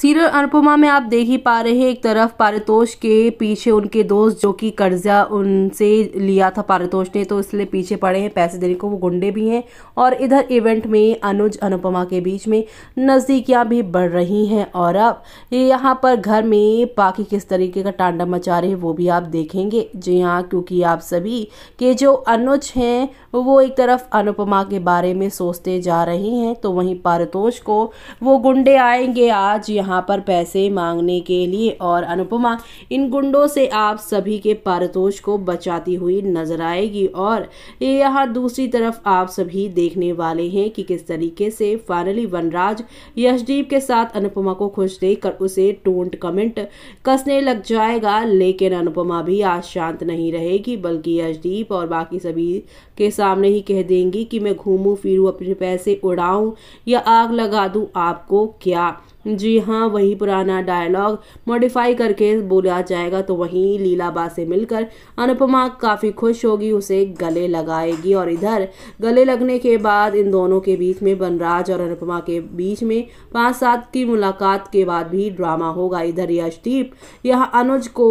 serial Anupama में आप देख ही पा रहे हैं एक तरफ पारितोष के पीछे उनके दोस्त जो कि कर्जा उनसे लिया था पारितोष ने तो इसलिए पीछे पड़े हैं पैसे देने को वो गुंडे भी हैं और इधर इवेंट में अनुज अनुपमा के बीच में नज़दीकियाँ भी बढ़ रही हैं और अब यहाँ पर घर में बाकी किस तरीके का टांडा मचा रहे हैं वो भी आप देखेंगे जी हाँ क्योंकि आप सभी के जो अनुज हैं वो एक तरफ अनुपमा के बारे में सोचते जा रहे हैं तो वहीं पारितोष को वो गुंडे आएंगे आज यहाँ यहाँ पर पैसे मांगने के लिए और अनुपमा इन गुंडों से आप सभी के पारितोष को बचाती हुई नजर आएगी और यहाँ दूसरी तरफ आप सभी देखने वाले हैं कि किस तरीके से फाइनली वनराज यशदीप के साथ अनुपमा को खुश देखकर उसे टोंट कमेंट कसने लग जाएगा लेकिन अनुपमा भी आज शांत नहीं रहेगी बल्कि यशदीप और बाकी सभी के सामने ही कह देंगी कि मैं घूमू फिरूं अपने पैसे उड़ाऊ या आग लगा दू आपको क्या जी हाँ वही पुराना डायलॉग मॉडिफाई करके बोला जाएगा तो वहीं लीलाबा से मिलकर अनुपमा काफ़ी खुश होगी उसे गले लगाएगी और इधर गले लगने के बाद इन दोनों के बीच में बनराज और अनुपमा के बीच में पाँच सात की मुलाकात के बाद भी ड्रामा होगा इधर यशदीप यह अनुज को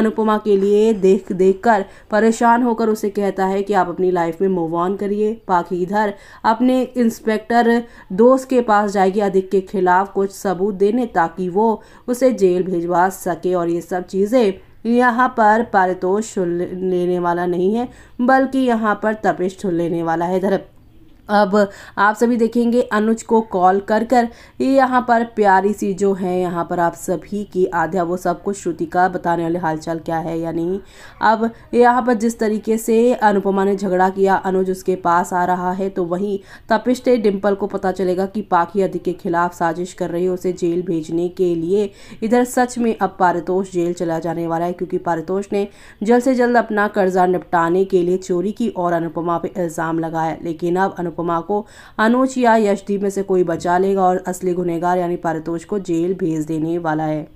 अनुपमा के लिए देख देख कर परेशान होकर उसे कहता है कि आप अपनी लाइफ में मूव ऑन करिए बाकी इधर अपने इंस्पेक्टर दोस्त के पास जाएगी अधिक के खिलाफ कुछ सबूत देने ताकि वो उसे जेल भिजवा सके और ये सब चीज़ें यहाँ पर पारितोष लेने वाला नहीं है बल्कि यहाँ पर तपिश लेने वाला है इधर अब आप सभी देखेंगे अनुज को कॉल कर कर ये यहाँ पर प्यारी सी जो है यहाँ पर आप सभी की आध्या वो सब कुछ श्रुति का बताने वाले हालचाल क्या है या नहीं अब यहाँ पर जिस तरीके से अनुपमा ने झगड़ा किया अनुज उसके पास आ रहा है तो वहीं तपिश से डिम्पल को पता चलेगा कि पाखी अधिक के खिलाफ साजिश कर रही है उसे जेल भेजने के लिए इधर सच में अब पारितोष जेल चला जाने वाला है क्योंकि पारितोष ने जल्द से जल्द अपना कर्जा निपटाने के लिए चोरी की और अनुपमा पर इल्ज़ाम लगाया लेकिन अब अनुपमा महकुमा को अनुज या यशदीप में से कोई बचा लेगा और असली गुनहगार यानी पारितोष को जेल भेज देने वाला है